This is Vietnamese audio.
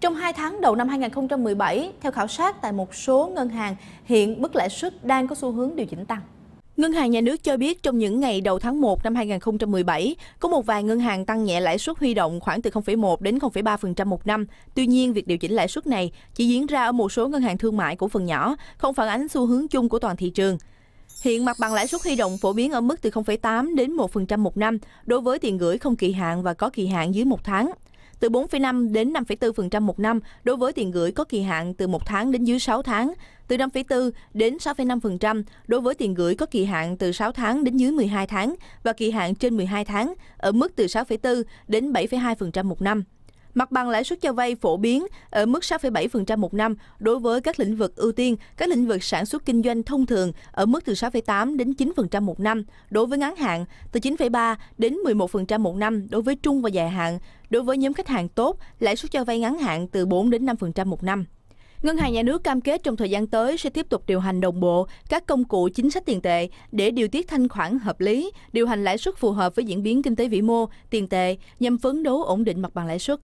Trong 2 tháng đầu năm 2017, theo khảo sát tại một số ngân hàng, hiện mức lãi suất đang có xu hướng điều chỉnh tăng. Ngân hàng nhà nước cho biết trong những ngày đầu tháng 1 năm 2017, có một vài ngân hàng tăng nhẹ lãi suất huy động khoảng từ 0,1 đến 0,3% một năm. Tuy nhiên, việc điều chỉnh lãi suất này chỉ diễn ra ở một số ngân hàng thương mại của phần nhỏ, không phản ánh xu hướng chung của toàn thị trường. Hiện mặt bằng lãi suất huy động phổ biến ở mức từ 0,8 đến 1% một năm đối với tiền gửi không kỳ hạn và có kỳ hạn dưới một tháng từ 4,5 đến 5,4% một năm đối với tiền gửi có kỳ hạn từ 1 tháng đến dưới 6 tháng, từ 5,4 đến 6,5% đối với tiền gửi có kỳ hạn từ 6 tháng đến dưới 12 tháng và kỳ hạn trên 12 tháng ở mức từ 6,4 đến 7,2% một năm. Mặt bằng lãi suất cho vay phổ biến ở mức 6,7% một năm đối với các lĩnh vực ưu tiên, các lĩnh vực sản xuất kinh doanh thông thường ở mức từ 6,8 đến 9% một năm đối với ngắn hạn, từ 9,3 đến 11% một năm đối với trung và dài hạn. Đối với nhóm khách hàng tốt, lãi suất cho vay ngắn hạn từ 4 đến 5% một năm. Ngân hàng nhà nước cam kết trong thời gian tới sẽ tiếp tục điều hành đồng bộ các công cụ chính sách tiền tệ để điều tiết thanh khoản hợp lý, điều hành lãi suất phù hợp với diễn biến kinh tế vĩ mô, tiền tệ nhằm phấn đấu ổn định mặt bằng lãi suất.